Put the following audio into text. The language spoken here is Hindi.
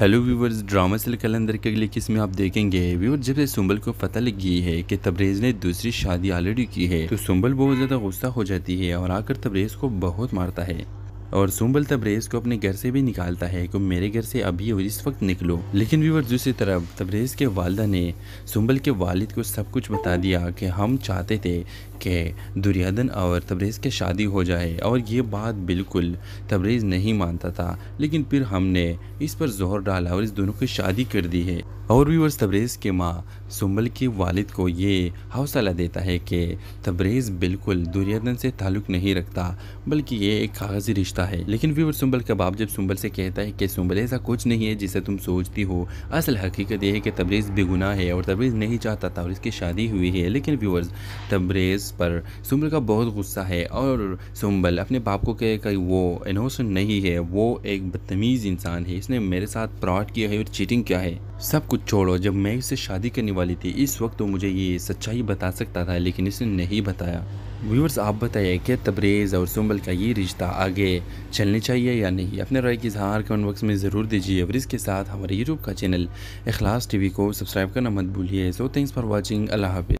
हेलो व्यूवर्स ड्रामा सिल कलंदर के अगले किस में आप देखेंगे व्यूवर जब से सुंबल को पता लग गई है कि तबरेज ने दूसरी शादी ऑलरेडी की है तो सुंबल बहुत ज्यादा गुस्सा हो जाती है और आकर तबरेज को बहुत मारता है और सुम्बल तब्रेज को अपने घर से भी निकालता है कि मेरे घर से अभी और इस वक्त निकलो लेकिन व्यूवर दूसरी तरफ तब्रेज के वालदा ने सुम्बल के वालिद को सब कुछ बता दिया कि हम चाहते थे कि दुर्योधन और तब्रेज के शादी हो जाए और ये बात बिल्कुल तब्रेज नहीं मानता था लेकिन फिर हमने इस पर जोर डाला और इस दोनों की शादी कर दी है और वर्ष तब्रेज के माँ सुम्बल के वालिद को ये हौसला देता है कि तब्रेज बिल्कुल दुर्योधन से ताल्लुक़ नहीं रखता बल्कि ये एक कागज़ी रिश्ता पूछता है लेकिन व्यूवर सुम्बल का बाप जब सुम्बल से कहता है कि सुम्बल ऐसा कुछ नहीं है जिसे तुम सोचती हो असल हकीकत यह है कि तबरेज़ बेगुना है और तबरेज़ नहीं चाहता था और इसकी शादी हुई है लेकिन व्यूवर तबरेज़ पर सुम्बल का बहुत गुस्सा है और सुम्बल अपने बाप को कहे कि वो इनोसेंट नहीं है वो एक बदतमीज़ इंसान है इसने मेरे साथ प्रॉड किया है और चीटिंग किया है सब कुछ छोड़ो जब मैं इससे शादी करने वाली थी इस वक्त तो मुझे ये सच्चाई बता सकता था लेकिन इसने नहीं बताया व्यूअर्स आप बताइए कि तबरेज़ और सुंबल का ये रिश्ता आगे चलने चाहिए या नहीं अपने राय की इजहार कमेंट बॉक्स में ज़रूर दीजिए और इसके साथ हमारे यूट्यूब का चैनल अखलास वी को सब्सक्राइब करना मत भूलिए सो थैंक्स फॉर वॉचिंग अल्लाह हाफि